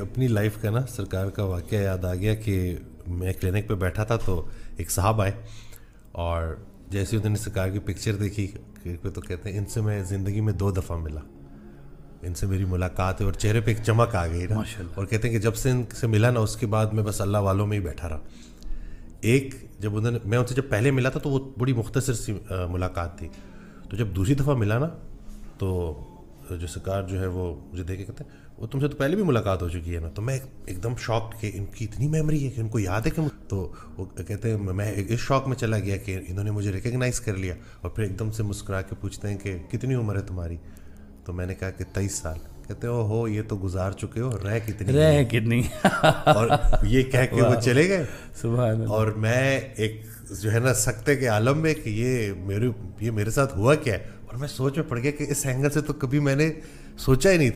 अपनी लाइफ का ना सरकार का वाक्य याद आ गया कि मैं क्लिनिक पे बैठा था तो एक साहब आए और जैसे उन्होंने सरकार की पिक्चर देखी तो कहते हैं इनसे मैं ज़िंदगी में दो दफ़ा मिला इनसे मेरी मुलाकात है और चेहरे पे एक चमक आ गई ना और कहते हैं कि जब से इनसे मिला ना उसके बाद मैं बस अल्लाह वालों में ही बैठा रहा एक जब उन्होंने मैं उनसे जब पहले मिला था तो वो बड़ी मुख्तसर सी मुलाकात थी तो जब दूसरी दफ़ा मिला ना तो तो जो सरकार जो है वो मुझे देखे कहते हैं वो तुमसे तो पहले भी मुलाकात हो चुकी है ना तो मैं एकदम शौक कि इनकी इतनी मेमोरी है कि उनको याद है कि तो वो कहते हैं मैं इस शौक में चला गया कि इन्होंने मुझे रिकग्नाइज़ कर लिया और फिर एकदम से मुस्कुरा के पूछते हैं कि कितनी उम्र है तुम्हारी तो मैंने कहा कि तेईस साल कहते हो हो ये तो गुजार चुके हो रह कितनी रह कितनी और ये कह के वो चले गए सुबह और मैं एक जो है ना सकते के आलम में कि ये मेरे ये मेरे साथ हुआ क्या है और मैं सोच में पड़ गया कि इस एंगल से तो कभी मैंने सोचा ही नहीं